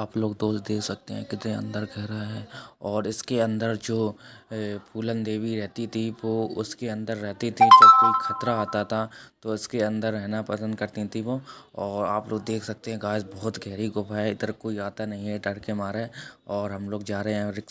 आप लोग दोस्त देख सकते हैं कितने अंदर गहरा है और इसके अंदर जो फूलन देवी रहती थी वो उसके अंदर रहती थी जब कोई ख़तरा आता था तो इसके अंदर रहना पसंद करती थी वो और आप लोग देख सकते हैं गाय बहुत गहरी गुफा है इधर कोई आता नहीं है डर के मारे और हम लोग जा रहे हैं रिक्स